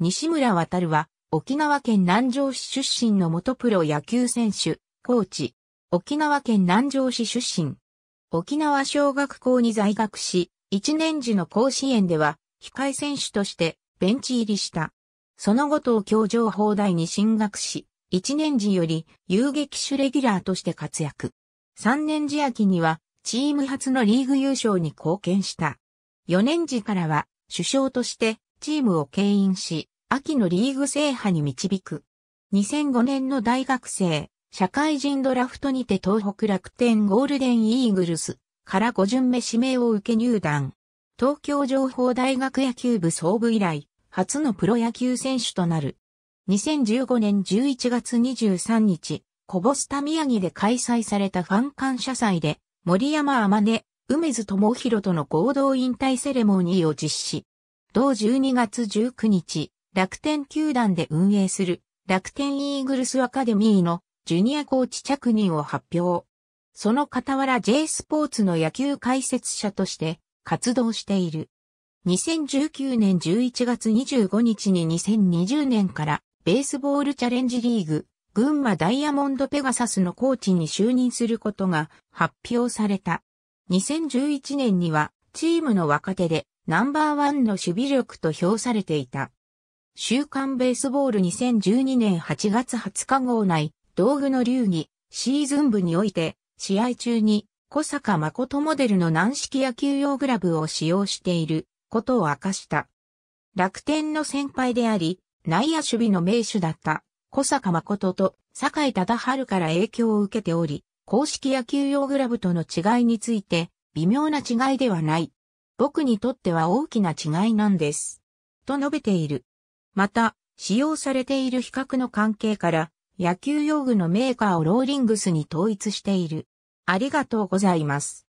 西村渡は、沖縄県南城市出身の元プロ野球選手、コーチ。沖縄県南城市出身。沖縄小学校に在学し、1年時の甲子園では、控え選手として、ベンチ入りした。その後東京情報大に進学し、1年時より遊撃手レギュラーとして活躍。3年時秋には、チーム初のリーグ優勝に貢献した。4年時からは、首相として、チームを牽引し、秋のリーグ制覇に導く。2005年の大学生、社会人ドラフトにて東北楽天ゴールデンイーグルスから5巡目指名を受け入団。東京情報大学野球部総部以来、初のプロ野球選手となる。2015年11月23日、コボスタ宮城で開催されたファン感謝祭で、森山天音、梅津智弘との合同引退セレモニーを実施。同12月19日、楽天球団で運営する楽天イーグルスアカデミーのジュニアコーチ着任を発表。その傍ら J スポーツの野球解説者として活動している。2019年11月25日に2020年からベースボールチャレンジリーグ、群馬ダイヤモンドペガサスのコーチに就任することが発表された。2011年にはチームの若手でナンバーワンの守備力と評されていた。週刊ベースボール2012年8月20日号内、道具の流儀、シーズン部において、試合中に小坂誠モデルの軟式野球用グラブを使用していることを明かした。楽天の先輩であり、内野守備の名手だった小坂誠と坂井忠春から影響を受けており、公式野球用グラブとの違いについて微妙な違いではない僕にとっては大きな違いなんです。と述べている。また、使用されている比較の関係から、野球用具のメーカーをローリングスに統一している。ありがとうございます。